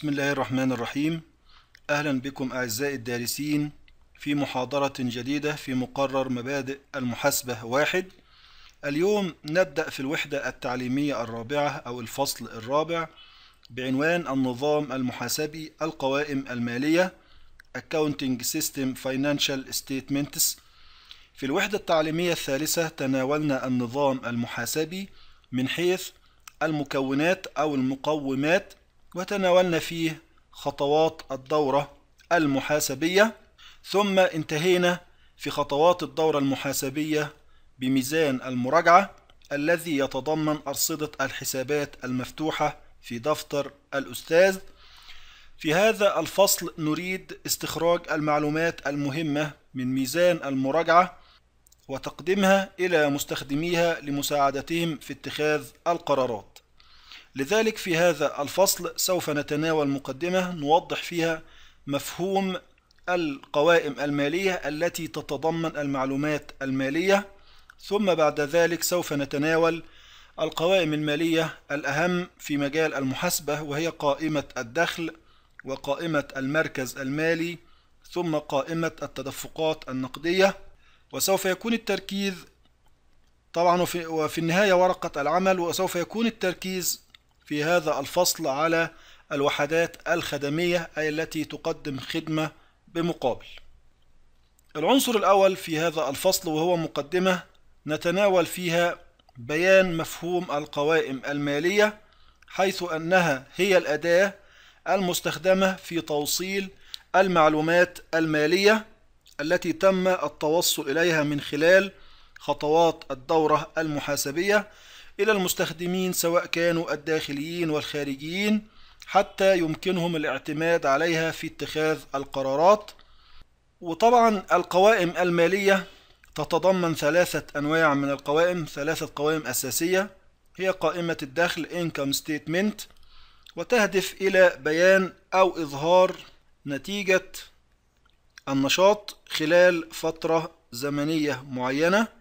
بسم الله الرحمن الرحيم أهلا بكم أعزائي الدارسين في محاضرة جديدة في مقرر مبادئ المحاسبة واحد اليوم نبدأ في الوحدة التعليمية الرابعة أو الفصل الرابع بعنوان النظام المحاسبي القوائم المالية Accounting System Financial Statements في الوحدة التعليمية الثالثة تناولنا النظام المحاسبي من حيث المكونات أو المقومات وتناولنا فيه خطوات الدورة المحاسبية ثم انتهينا في خطوات الدورة المحاسبية بميزان المراجعة الذي يتضمن أرصدة الحسابات المفتوحة في دفتر الأستاذ في هذا الفصل نريد استخراج المعلومات المهمة من ميزان المراجعة وتقديمها إلى مستخدميها لمساعدتهم في اتخاذ القرارات لذلك في هذا الفصل سوف نتناول مقدمة نوضح فيها مفهوم القوائم المالية التي تتضمن المعلومات المالية ثم بعد ذلك سوف نتناول القوائم المالية الأهم في مجال المحاسبة وهي قائمة الدخل وقائمة المركز المالي ثم قائمة التدفقات النقدية وسوف يكون التركيز طبعا وفي, النهاية ورقة العمل وسوف يكون التركيز في هذا الفصل على الوحدات الخدمية أي التي تقدم خدمة بمقابل العنصر الأول في هذا الفصل وهو مقدمة نتناول فيها بيان مفهوم القوائم المالية حيث أنها هي الأداة المستخدمة في توصيل المعلومات المالية التي تم التوصل إليها من خلال خطوات الدورة المحاسبية إلى المستخدمين سواء كانوا الداخليين والخارجيين حتى يمكنهم الاعتماد عليها في اتخاذ القرارات وطبعا القوائم المالية تتضمن ثلاثة أنواع من القوائم ثلاثة قوائم أساسية هي قائمة الدخل Income Statement وتهدف إلى بيان أو إظهار نتيجة النشاط خلال فترة زمنية معينة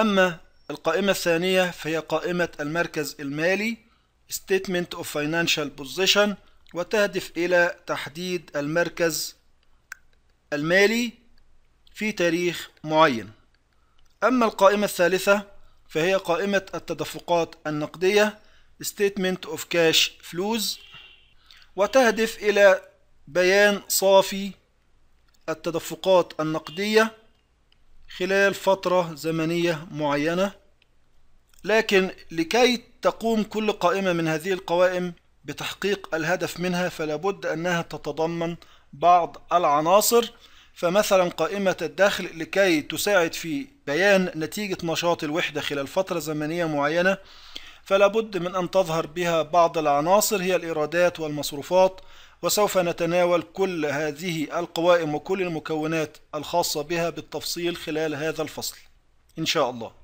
أما القائمة الثانية فهي قائمة المركز المالي Statement of Financial Position وتهدف إلى تحديد المركز المالي في تاريخ معين أما القائمة الثالثة فهي قائمة التدفقات النقدية Statement of Cash Flows وتهدف إلى بيان صافي التدفقات النقدية خلال فترة زمنية معينة لكن لكي تقوم كل قائمة من هذه القوائم بتحقيق الهدف منها فلا بد أنها تتضمن بعض العناصر فمثلا قائمة الدخل لكي تساعد في بيان نتيجة نشاط الوحدة خلال فترة زمنية معينة فلا بد من أن تظهر بها بعض العناصر هي الإيرادات والمصروفات وسوف نتناول كل هذه القوائم وكل المكونات الخاصة بها بالتفصيل خلال هذا الفصل إن شاء الله